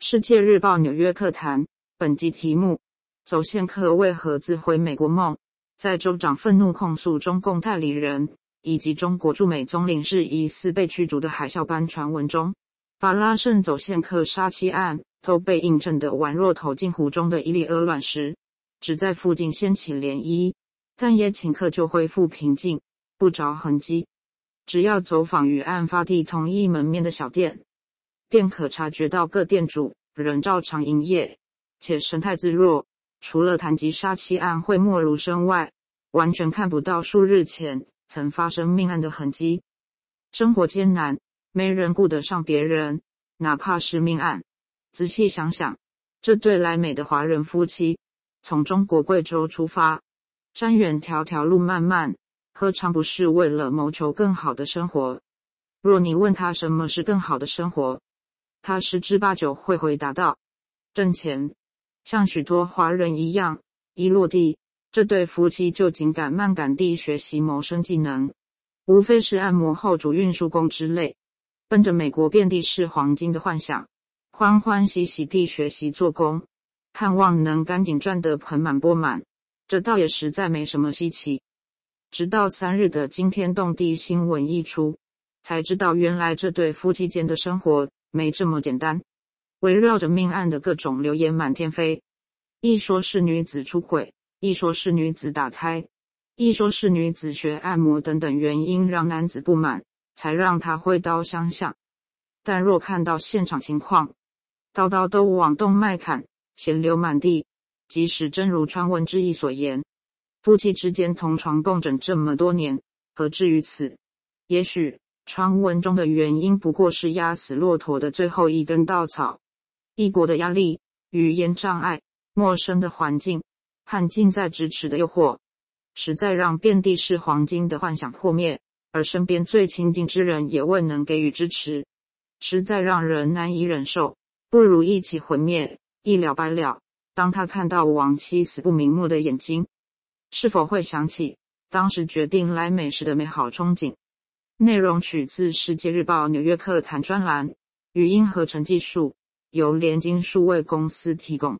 世界日报纽约课堂本集题目：走线客为何自毁美国梦？在州长愤怒控诉中共代理人，以及中国驻美总领事疑似被驱逐的海啸般传闻中，法拉盛走线客杀妻案都被印证的宛若投进湖中的一粒鹅卵石，只在附近掀起涟漪，但也顷刻就恢复平静，不着痕迹。只要走访与案发地同一门面的小店。便可察觉到，各店主仍照常营业，且神态自若。除了谈及杀妻案讳莫如深外，完全看不到数日前曾发生命案的痕迹。生活艰难，没人顾得上别人，哪怕是命案。仔细想想，这对来美的华人夫妻从中国贵州出发，山远迢迢，路漫漫，何尝不是为了谋求更好的生活？若你问他什么是更好的生活？他十之八九会回答道：“挣钱，像许多华人一样，一落地，这对夫妻就紧赶慢赶地学习谋生技能，无非是按摩后主、运输工之类，奔着美国遍地是黄金的幻想，欢欢喜喜地学习做工，盼望能赶紧赚得盆满钵满。这倒也实在没什么稀奇。直到三日的惊天动地新闻一出，才知道原来这对夫妻间的生活。”没这么简单，围绕着命案的各种流言满天飞，一说是女子出轨，一说是女子打胎，一说是女子学按摩等等原因让男子不满，才让他挥刀相向。但若看到现场情况，刀刀都往动脉砍，血流满地，即使真如传闻之意所言，夫妻之间同床共枕这么多年，何至于此？也许。传闻中的原因不过是压死骆驼的最后一根稻草：异国的压力、语言障碍、陌生的环境、和近在咫尺的诱惑，实在让遍地是黄金的幻想破灭；而身边最亲近之人也未能给予支持，实在让人难以忍受。不如一起毁灭，一了百了。当他看到亡妻死不瞑目的眼睛，是否会想起当时决定来美时的美好憧憬？内容取自《世界日报》《纽约客》谈专栏，语音合成技术由联金数位公司提供。